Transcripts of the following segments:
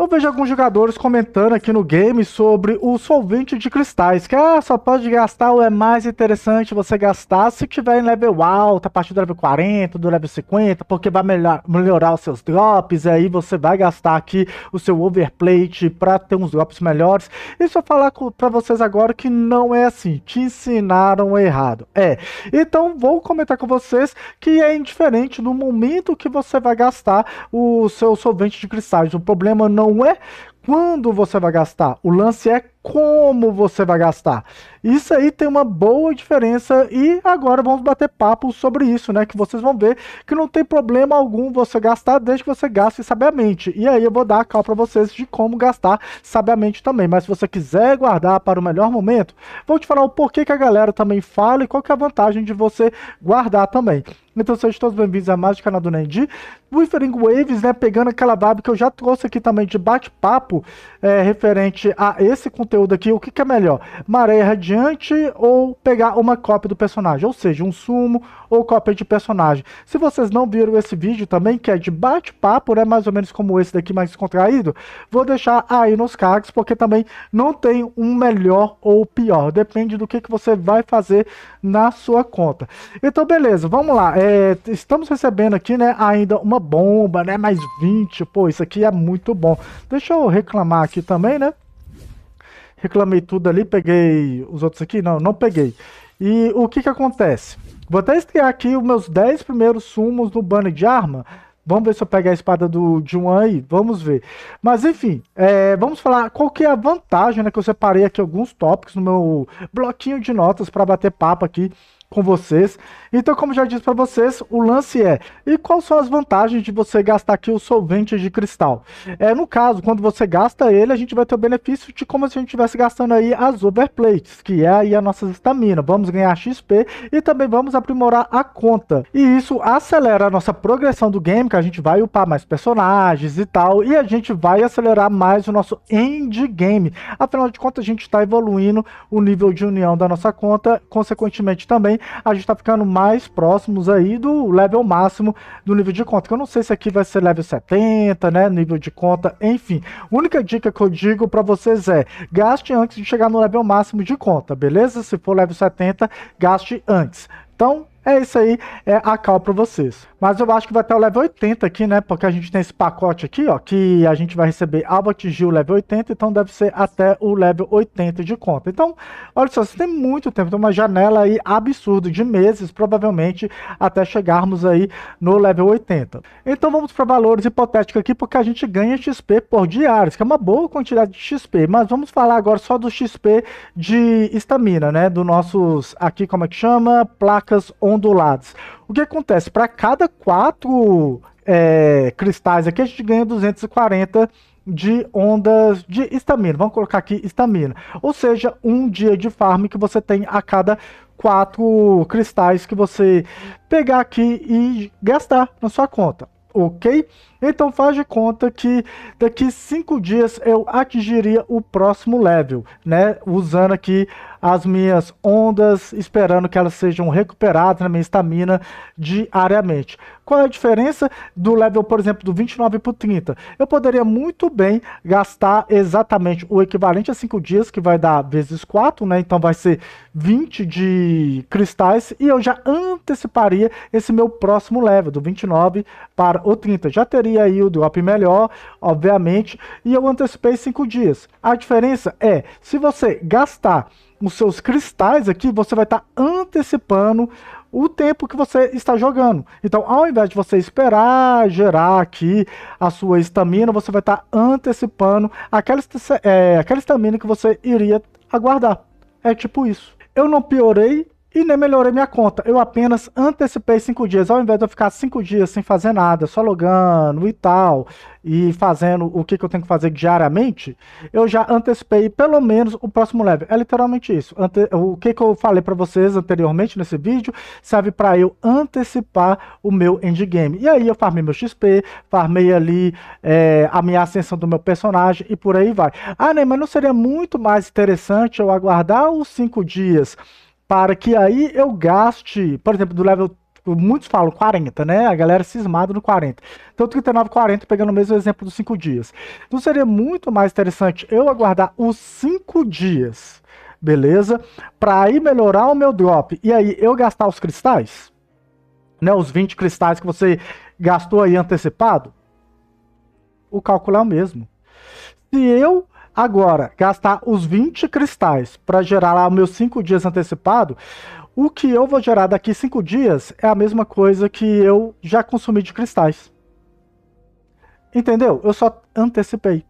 Eu vejo alguns jogadores comentando aqui no game sobre o solvente de cristais, que ah, só pode gastar ou é mais interessante você gastar se tiver em level alto, a partir do level 40, do level 50, porque vai melhor, melhorar os seus drops, e aí você vai gastar aqui o seu overplate para ter uns drops melhores. E eu falar para vocês agora que não é assim, te ensinaram errado. É, então vou comentar com vocês que é indiferente no momento que você vai gastar o seu solvente de cristais. O problema não não é quando você vai gastar, o lance é como você vai gastar. Isso aí tem uma boa diferença e agora vamos bater papo sobre isso, né? Que vocês vão ver que não tem problema algum você gastar desde que você gaste sabiamente. E aí eu vou dar a cal para vocês de como gastar sabiamente também. Mas se você quiser guardar para o melhor momento, vou te falar o porquê que a galera também fala e qual que é a vantagem de você guardar também. Então sejam todos bem-vindos a mais do canal do Nendi. Withering Waves, né, pegando aquela vibe que eu já trouxe aqui também de bate-papo é, referente a esse conteúdo aqui. O que, que é melhor? Maré Radiante ou pegar uma cópia do personagem? Ou seja, um sumo ou cópia de personagem. Se vocês não viram esse vídeo também, que é de bate-papo, né, mais ou menos como esse daqui, mais contraído, vou deixar aí nos cards, porque também não tem um melhor ou pior. Depende do que, que você vai fazer na sua conta. Então, beleza, vamos lá. É, é, estamos recebendo aqui, né, ainda uma bomba, né, mais 20, pô, isso aqui é muito bom. Deixa eu reclamar aqui também, né? Reclamei tudo ali, peguei os outros aqui? Não, não peguei. E o que que acontece? Vou até estrear aqui os meus 10 primeiros sumos no banner de arma, Vamos ver se eu pego a espada do Juan aí. Vamos ver. Mas enfim, é, vamos falar qual que é a vantagem, né? Que eu separei aqui alguns tópicos no meu bloquinho de notas para bater papo aqui com vocês. Então, como já disse para vocês, o lance é: e quais são as vantagens de você gastar aqui o solvente de cristal? É, no caso, quando você gasta ele, a gente vai ter o benefício de como se a gente estivesse gastando aí as overplates, que é aí a nossa estamina. Vamos ganhar XP e também vamos aprimorar a conta. E isso acelera a nossa progressão do game, que a gente vai upar mais personagens e tal, e a gente vai acelerar mais o nosso endgame. Afinal de contas, a gente está evoluindo o nível de união da nossa conta, consequentemente também a gente tá ficando mais próximos aí do level máximo do nível de conta. Que eu não sei se aqui vai ser level 70, né? Nível de conta, enfim. Única dica que eu digo para vocês é: gaste antes de chegar no level máximo de conta, beleza? Se for level 70, gaste antes. Então, é isso aí, é a cal para vocês. Mas eu acho que vai até o level 80 aqui, né? Porque a gente tem esse pacote aqui, ó, que a gente vai receber Albert Gil level 80, então deve ser até o level 80 de conta. Então, olha só, você tem muito tempo, tem uma janela aí absurda de meses, provavelmente, até chegarmos aí no level 80. Então vamos para valores hipotéticos aqui, porque a gente ganha XP por diários, que é uma boa quantidade de XP, mas vamos falar agora só do XP de estamina, né? Do nossos, aqui como é que chama? Placas ondulados. O que acontece? Para cada quatro é, cristais aqui, a gente ganha 240 de ondas de estamina. Vamos colocar aqui estamina. Ou seja, um dia de farm que você tem a cada quatro cristais que você pegar aqui e gastar na sua conta, ok? Então faz de conta que daqui cinco dias eu atingiria o próximo level, né? Usando aqui as minhas ondas, esperando que elas sejam recuperadas na minha estamina diariamente. Qual é a diferença do level, por exemplo, do 29 para o 30? Eu poderia muito bem gastar exatamente o equivalente a 5 dias, que vai dar vezes 4, né? Então vai ser 20 de cristais, e eu já anteciparia esse meu próximo level, do 29 para o 30. Já teria e aí o drop melhor, obviamente, e eu antecipei 5 dias. A diferença é, se você gastar os seus cristais aqui, você vai estar tá antecipando o tempo que você está jogando. Então, ao invés de você esperar gerar aqui a sua estamina, você vai estar antecipando aquela, é, aquela estamina que você iria aguardar. É tipo isso. Eu não piorei e nem melhorei minha conta. Eu apenas antecipei cinco dias. Ao invés de eu ficar cinco dias sem fazer nada, só logando e tal, e fazendo o que, que eu tenho que fazer diariamente, eu já antecipei pelo menos o próximo level. É literalmente isso. Ante o que, que eu falei para vocês anteriormente nesse vídeo serve para eu antecipar o meu endgame. E aí eu farmei meu XP, farmei ali é, a minha ascensão do meu personagem e por aí vai. Ah, né, mas não seria muito mais interessante eu aguardar os cinco dias para que aí eu gaste, por exemplo, do level muitos falam 40, né? A galera cismada no 40. Então 39, 40, pegando o mesmo exemplo dos 5 dias. Não seria muito mais interessante eu aguardar os 5 dias, beleza? Para aí melhorar o meu drop e aí eu gastar os cristais? Né, os 20 cristais que você gastou aí antecipado? O cálculo é o mesmo. Se eu Agora, gastar os 20 cristais para gerar lá meus 5 dias antecipado, o que eu vou gerar daqui 5 dias é a mesma coisa que eu já consumi de cristais. Entendeu? Eu só antecipei.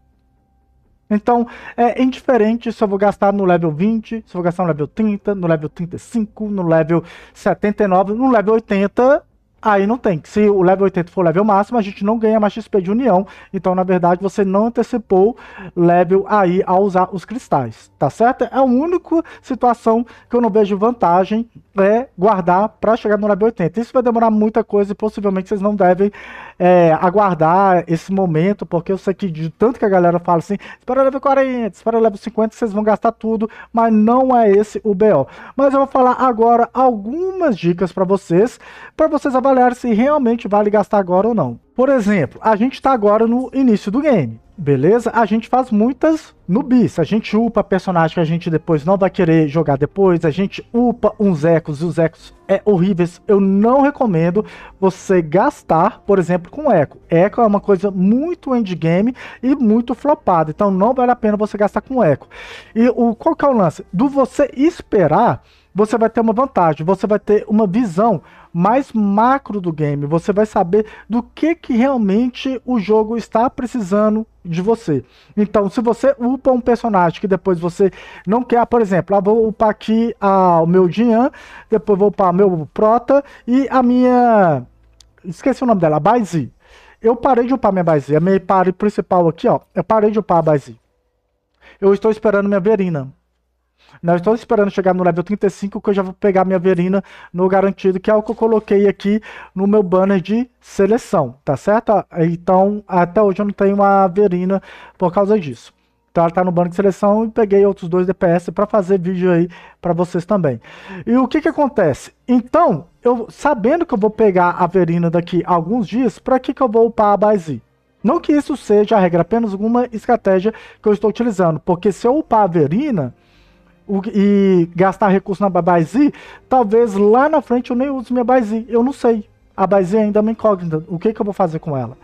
Então, é indiferente se eu vou gastar no level 20, se eu vou gastar no level 30, no level 35, no level 79, no level 80, Aí não tem. Se o level 80 for o level máximo, a gente não ganha mais XP de união. Então, na verdade, você não antecipou level aí ao usar os cristais, tá certo? É a única situação que eu não vejo vantagem é guardar para chegar no level 80. Isso vai demorar muita coisa e possivelmente vocês não devem é, aguardar esse momento, porque eu sei que de tanto que a galera fala assim, espera level 40, espera level 50, vocês vão gastar tudo, mas não é esse o BO. Mas eu vou falar agora algumas dicas para vocês, para vocês avaliarem avaliar se realmente vale gastar agora ou não. Por exemplo, a gente está agora no início do game, beleza? A gente faz muitas bis, a gente upa personagem que a gente depois não vai querer jogar depois, a gente upa uns ecos e os ecos é horríveis. Eu não recomendo você gastar, por exemplo, com eco. Eco é uma coisa muito endgame e muito flopada, então não vale a pena você gastar com eco. E o, qual que é o lance? Do você esperar você vai ter uma vantagem, você vai ter uma visão mais macro do game, você vai saber do que, que realmente o jogo está precisando de você. Então, se você upa um personagem que depois você não quer, por exemplo, ah, vou upar aqui ah, o meu Dian, depois vou upar meu Prota e a minha. Esqueci o nome dela, Baizi. Eu parei de upar minha Baizi, a minha pare principal aqui, ó. Eu parei de upar a Baizi. Eu estou esperando minha Verina não estou esperando chegar no level 35 que eu já vou pegar minha verina no garantido, que é o que eu coloquei aqui no meu banner de seleção, tá certo? Então, até hoje eu não tenho uma verina por causa disso. Então ela tá no banco de seleção e peguei outros dois DPS para fazer vídeo aí para vocês também. E o que que acontece? Então, eu sabendo que eu vou pegar a Verina daqui a alguns dias, para que que eu vou upar a Baizi? Não que isso seja a regra, apenas alguma estratégia que eu estou utilizando, porque se eu upar a Verina, e gastar recurso na Babazi, talvez lá na frente eu nem use minha Babazi, eu não sei a Baise ainda é uma incógnita. O que, que eu vou fazer com ela?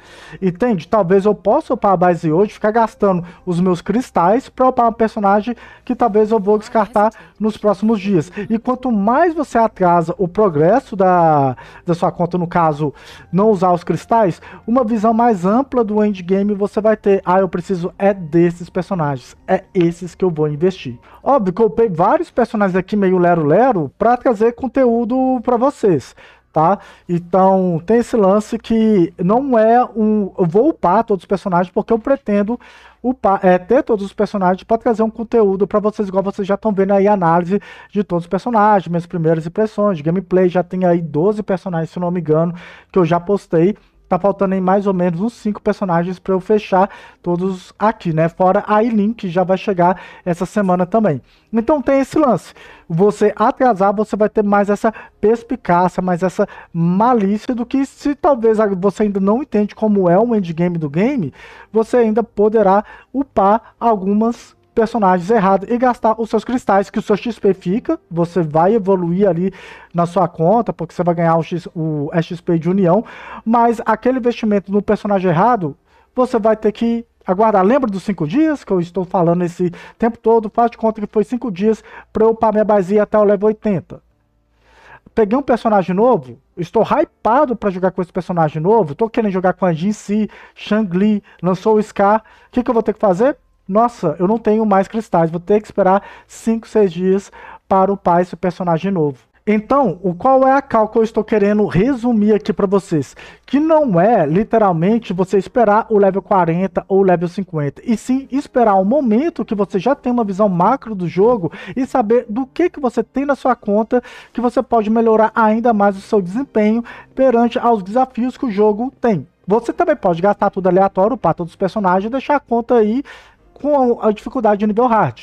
Entende? Talvez eu possa upar a Baise hoje, ficar gastando os meus cristais para upar um personagem que talvez eu vou descartar nos próximos dias. E quanto mais você atrasa o progresso da, da sua conta, no caso, não usar os cristais, uma visão mais ampla do endgame você vai ter. Ah, eu preciso é desses personagens, é esses que eu vou investir. Óbvio que eu upei vários personagens aqui meio lero-lero para trazer conteúdo para vocês tá? Então tem esse lance que não é um. Eu vou upar todos os personagens porque eu pretendo upar, é, ter todos os personagens para trazer um conteúdo para vocês, igual vocês já estão vendo aí a análise de todos os personagens, minhas primeiras impressões, gameplay. Já tem aí 12 personagens, se não me engano, que eu já postei tá faltando aí mais ou menos uns 5 personagens para eu fechar todos aqui, né? Fora a Eileen, que já vai chegar essa semana também. Então tem esse lance. Você atrasar, você vai ter mais essa perspicácia, mais essa malícia do que se talvez você ainda não entende como é o endgame do game, você ainda poderá upar algumas personagens errados e gastar os seus cristais, que o seu XP fica, você vai evoluir ali na sua conta, porque você vai ganhar o, X, o é XP de união, mas aquele investimento no personagem errado, você vai ter que aguardar. Lembra dos cinco dias que eu estou falando esse tempo todo? Faz de conta que foi cinco dias para eu upar minha base até o level 80 peguei um personagem novo, estou hypado para jogar com esse personagem novo, estou querendo jogar com a Jin Si, Shang-Li, lançou o Scar, o que, que eu vou ter que fazer? nossa, eu não tenho mais cristais, vou ter que esperar 5, 6 dias para upar esse personagem novo. Então, o qual é a cal que eu estou querendo resumir aqui para vocês? Que não é literalmente você esperar o level 40 ou o level 50, e sim esperar o um momento que você já tem uma visão macro do jogo e saber do que, que você tem na sua conta que você pode melhorar ainda mais o seu desempenho perante aos desafios que o jogo tem. Você também pode gastar tudo aleatório para todos os personagens e deixar a conta aí com a dificuldade de nível hard.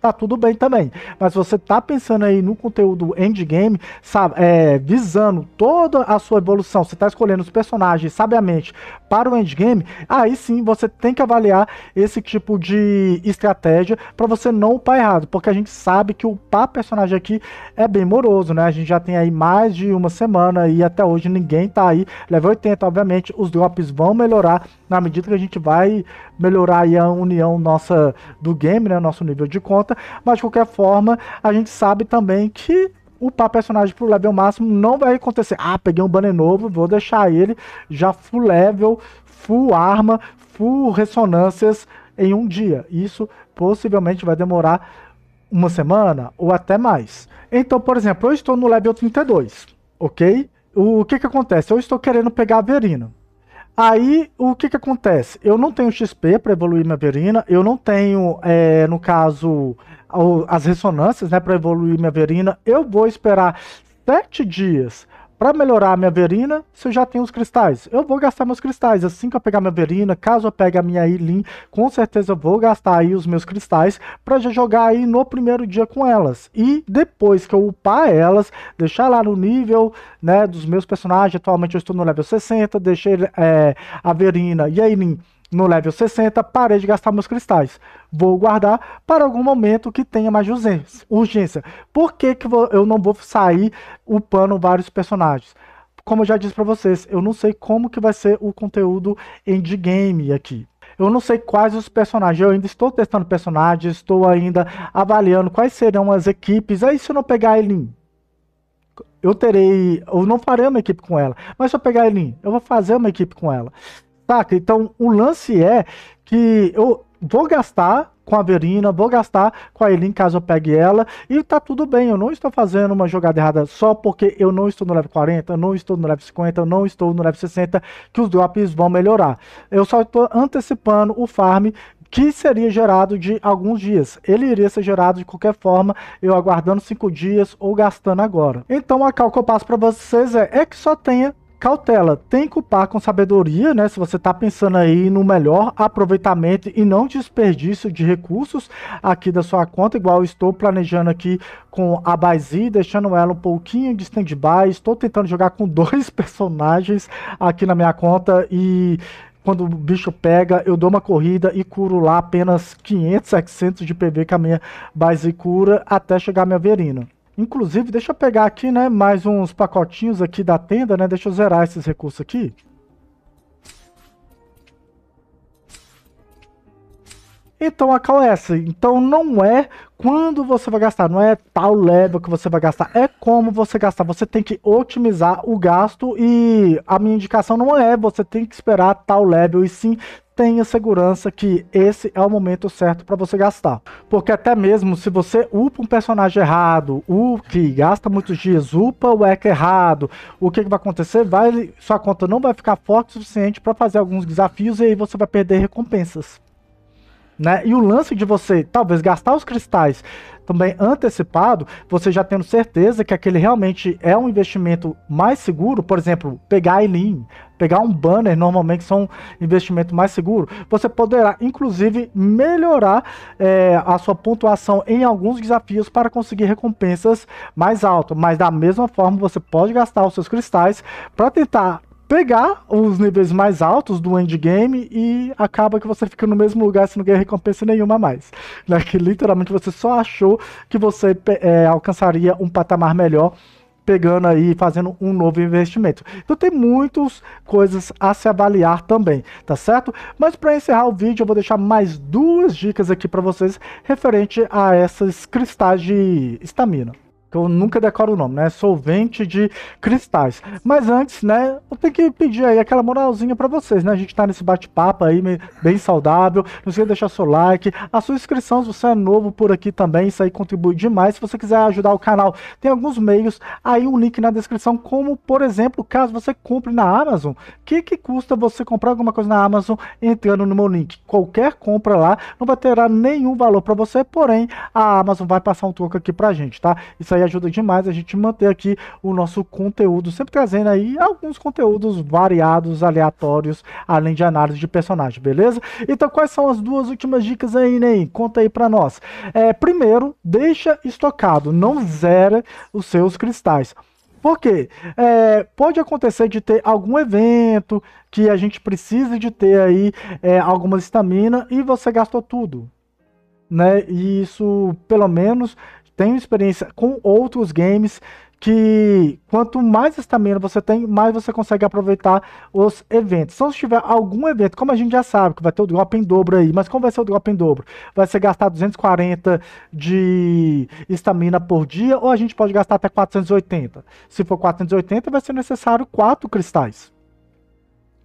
Tá tudo bem também. Mas você tá pensando aí no conteúdo endgame, sabe, é, visando toda a sua evolução, você tá escolhendo os personagens sabiamente para o endgame, aí sim você tem que avaliar esse tipo de estratégia para você não upar errado, porque a gente sabe que upar personagem aqui é bem moroso, né? A gente já tem aí mais de uma semana e até hoje ninguém tá aí level 80, obviamente, os drops vão melhorar na medida que a gente vai melhorar a união nossa do game, né, nosso nível de conta, mas de qualquer forma, a gente sabe também que upar personagem pro level máximo não vai acontecer. Ah, peguei um banner novo, vou deixar ele já full level, full arma, full ressonâncias em um dia. Isso possivelmente vai demorar uma semana ou até mais. Então, por exemplo, eu estou no level 32, ok? O que que acontece? Eu estou querendo pegar a Verina. Aí, o que que acontece? Eu não tenho XP para evoluir minha verina, eu não tenho, é, no caso, as ressonâncias, né, para evoluir minha verina. Eu vou esperar sete dias para melhorar a minha Verina, se eu já tenho os cristais, eu vou gastar meus cristais. Assim que eu pegar minha Verina, caso eu pegue a minha Ilin, com certeza eu vou gastar aí os meus cristais para já jogar aí no primeiro dia com elas. E depois que eu upar elas, deixar lá no nível né, dos meus personagens, atualmente eu estou no level 60, deixei é, a Verina e a Ilin no level 60, parei de gastar meus cristais. Vou guardar para algum momento que tenha mais urgência. Por que, que eu não vou sair upando vários personagens? Como eu já disse para vocês, eu não sei como que vai ser o conteúdo endgame aqui. Eu não sei quais os personagens, eu ainda estou testando personagens, estou ainda avaliando quais serão as equipes. Aí se eu não pegar a Eileen, eu terei, eu não farei uma equipe com ela, mas se eu pegar a Eileen, eu vou fazer uma equipe com ela. Saca? Então o lance é que eu vou gastar com a Verina, vou gastar com a Elin caso eu pegue ela, e tá tudo bem, eu não estou fazendo uma jogada errada só porque eu não estou no level 40, eu não estou no level 50, eu não estou no level 60, que os drops vão melhorar. Eu só estou antecipando o farm que seria gerado de alguns dias. Ele iria ser gerado de qualquer forma, eu aguardando 5 dias ou gastando agora. Então a cal que eu passo para vocês é, é que só tenha cautela, tem que upar com sabedoria, né? Se você tá pensando aí no melhor aproveitamento e não desperdício de recursos aqui da sua conta, igual estou planejando aqui com a Bazi, deixando ela um pouquinho de stand-by, estou tentando jogar com dois personagens aqui na minha conta e quando o bicho pega, eu dou uma corrida e curo lá apenas 500, 700 de PV que a minha base cura até chegar a minha verina. Inclusive, deixa eu pegar aqui, né, mais uns pacotinhos aqui da tenda, né? Deixa eu zerar esses recursos aqui. Então a qual é essa? Então não é quando você vai gastar, não é tal level que você vai gastar, é como você gastar. Você tem que otimizar o gasto e a minha indicação não é você tem que esperar tal level, e sim tenha segurança que esse é o momento certo para você gastar. Porque até mesmo se você upa um personagem errado, o que gasta muitos dias, upa o hack errado, o que, que vai acontecer? Vai, sua conta não vai ficar forte o suficiente para fazer alguns desafios e aí você vai perder recompensas. Né? E o lance de você talvez gastar os cristais também antecipado, você já tendo certeza que aquele realmente é um investimento mais seguro, por exemplo, pegar a Elin, pegar um banner, normalmente são investimento mais seguro, você poderá inclusive melhorar é, a sua pontuação em alguns desafios para conseguir recompensas mais altas, mas da mesma forma você pode gastar os seus cristais para tentar pegar os níveis mais altos do endgame e acaba que você fica no mesmo lugar, se não ganha recompensa nenhuma mais. Né? Que literalmente você só achou que você é, alcançaria um patamar melhor pegando aí, fazendo um novo investimento. Então tem muitas coisas a se avaliar também, tá certo? Mas para encerrar o vídeo, eu vou deixar mais duas dicas aqui para vocês referente a esses cristais de estamina que eu nunca decoro o nome, né? Solvente de cristais. Mas antes, né, eu tenho que pedir aí aquela moralzinha para vocês, né? A gente tá nesse bate-papo aí bem saudável. Não esqueça de deixar seu like, a sua inscrição se você é novo por aqui também, isso aí contribui demais. Se você quiser ajudar o canal, tem alguns meios aí um link na descrição, como por exemplo, caso você compre na Amazon, o que que custa você comprar alguma coisa na Amazon entrando no meu link? Qualquer compra lá não vai ter nenhum valor para você, porém a Amazon vai passar um troco aqui pra gente, tá? Isso aí ajuda demais a gente manter aqui o nosso conteúdo, sempre trazendo aí alguns conteúdos variados, aleatórios, além de análise de personagem, beleza? Então, quais são as duas últimas dicas aí, Ney? Conta aí para nós. É, primeiro, deixa estocado, não zera os seus cristais. Porque é, pode acontecer de ter algum evento que a gente precise de ter aí é, alguma estamina e você gastou tudo. Né? E isso, pelo menos, tenho experiência com outros games que quanto mais estamina você tem, mais você consegue aproveitar os eventos. Então, se tiver algum evento, como a gente já sabe, que vai ter o drop em dobro aí, mas como vai ser o drop em dobro? Vai ser gastar 240 de estamina por dia, ou a gente pode gastar até 480? Se for 480, vai ser necessário 4 cristais.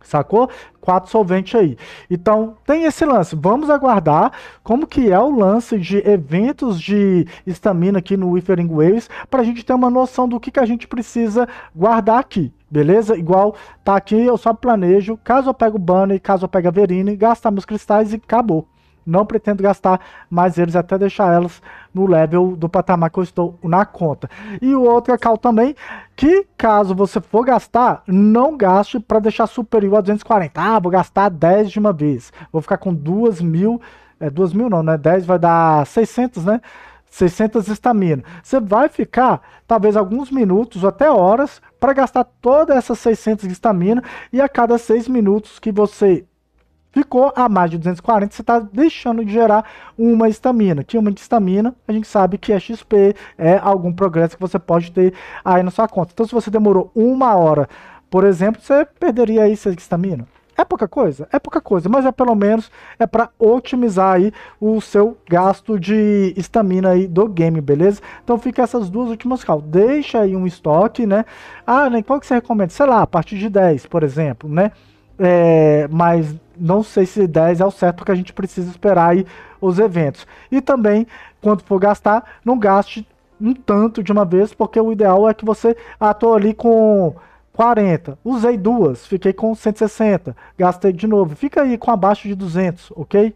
Sacou? Quatro solventes aí. Então, tem esse lance. Vamos aguardar como que é o lance de eventos de estamina aqui no Withering Waves para a gente ter uma noção do que, que a gente precisa guardar aqui. Beleza? Igual tá aqui, eu só planejo, caso eu pego o Bunny, caso eu pego a Verine, gastar meus cristais e acabou não pretendo gastar mais eles até deixar elas no level do patamar que eu estou na conta. E o outro é cal também, que caso você for gastar, não gaste para deixar superior a 240. Ah, vou gastar 10 de uma vez. Vou ficar com 2 mil, é 2 mil não, né? 10 vai dar 600, né? 600 estamina. Você vai ficar talvez alguns minutos ou até horas para gastar toda essa 600 estamina e a cada 6 minutos que você ficou a mais de 240, você está deixando de gerar uma estamina. Tinha uma de estamina, a gente sabe que é XP, é algum progresso que você pode ter aí na sua conta. Então, se você demorou uma hora, por exemplo, você perderia aí essa estamina. É pouca coisa? É pouca coisa, mas é pelo menos é para otimizar aí o seu gasto de estamina aí do game, beleza? Então fica essas duas últimas cal. Deixa aí um estoque, né? Ah, né, qual que você recomenda? Sei lá, a partir de 10, por exemplo, né? é, mas não sei se 10 é o certo, porque a gente precisa esperar aí os eventos. E também, quando for gastar, não gaste um tanto de uma vez, porque o ideal é que você atua ah, ali com 40. Usei duas, fiquei com 160, gastei de novo. Fica aí com abaixo de 200, ok?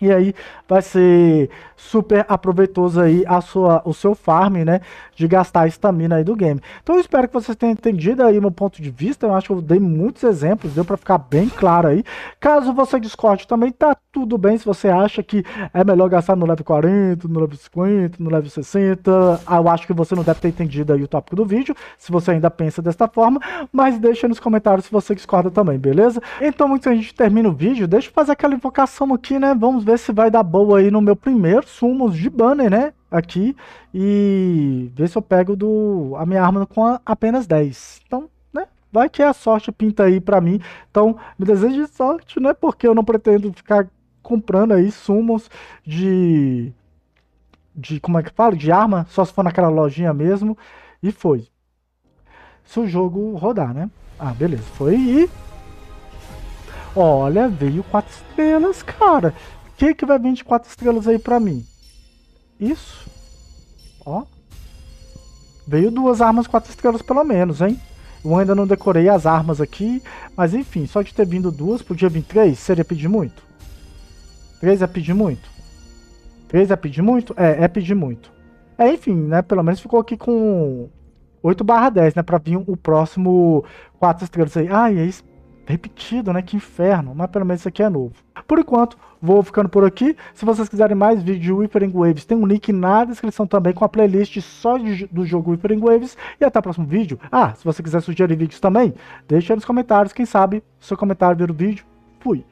E aí vai ser super aproveitoso aí a sua, o seu farm, né? De gastar a estamina aí do game. Então eu espero que vocês tenham entendido aí meu ponto de vista. Eu acho que eu dei muitos exemplos, deu para ficar bem claro aí. Caso você discorde também, tá tudo bem se você acha que é melhor gastar no level 40, no level 50, no level 60. Eu acho que você não deve ter entendido aí o tópico do vídeo, se você ainda pensa desta forma. Mas deixa nos comentários se você discorda também, beleza? Então, muito antes a gente termina o vídeo, deixa eu fazer aquela invocação aqui, né? Vamos ver ver se vai dar boa aí no meu primeiro sumos de banner, né? Aqui. E ver se eu pego do, a minha arma com a, apenas 10. Então, né? Vai que é a sorte pinta aí pra mim. Então, me desejo sorte, né? Porque eu não pretendo ficar comprando aí sumos de. De. Como é que fala? De arma. Só se for naquela lojinha mesmo. E foi. Se o jogo rodar, né? Ah, beleza. Foi e Olha, veio quatro estrelas, cara que que vai 4 estrelas aí pra mim? Isso. Ó. Veio duas armas 4 estrelas pelo menos, hein? Eu ainda não decorei as armas aqui, mas enfim, só de ter vindo duas, podia vir três, seria pedir muito? Três é pedir muito? Três é pedir muito? É, é pedir muito. É, enfim, né, pelo menos ficou aqui com 8 barra 10, né, pra vir o próximo 4 estrelas aí. Ah, e é isso. É repetido, né? Que inferno. Mas pelo menos isso aqui é novo. Por enquanto, vou ficando por aqui. Se vocês quiserem mais vídeo de Whispering Waves, tem um link na descrição também com a playlist só de, do jogo Whispering Waves. E até o próximo vídeo. Ah, se você quiser sugerir vídeos também, deixa aí nos comentários. Quem sabe seu comentário vira o vídeo. Fui.